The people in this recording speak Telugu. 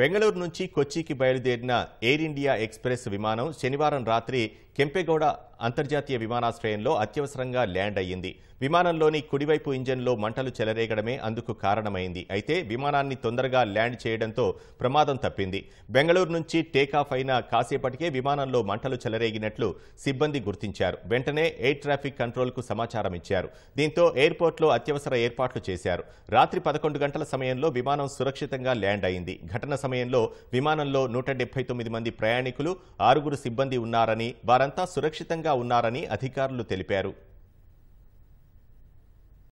బెంగళూరు నుంచి కొచ్చికి బయలుదేరిన ఎయిర్ ఇండియా ఎక్స్ప్రెస్ విమానం శనివారం రాత్రి కెంపెగౌడ అంతర్జాతీయ విమానాశ్రయంలో అత్యవసరంగా ల్యాండ్ అయ్యింది విమానంలోని కుడివైపు ఇంజన్లో మంటలు చెలరేగడమే అందుకు కారణమైంది అయితే విమానాన్ని తొందరగా ల్యాండ్ చేయడంతో ప్రమాదం తప్పింది బెంగళూరు నుంచి టేకాఫ్ అయిన కాసేపటికే విమానంలో మంటలు చెలరేగినట్లు సిబ్బంది గుర్తించారు వెంటనే ఎయిర్ ట్రాఫిక్ కంట్రోల్కు సమాచారం ఇచ్చారు దీంతో ఎయిర్పోర్ట్లో అత్యవసర ఏర్పాట్లు చేశారు రాత్రి పదకొండు గంటల సమయంలో విమానం సురక్షితంగా ల్యాండ్ అయింది ఘటన సమయంలో విమానంలో నూట మంది ప్రయాణికులు ఆరుగురు సిబ్బంది ఉన్నారని వారంతా సురక్షితంగా సిద్ధంగా ఉన్నారని అధికారులు తెలిపారు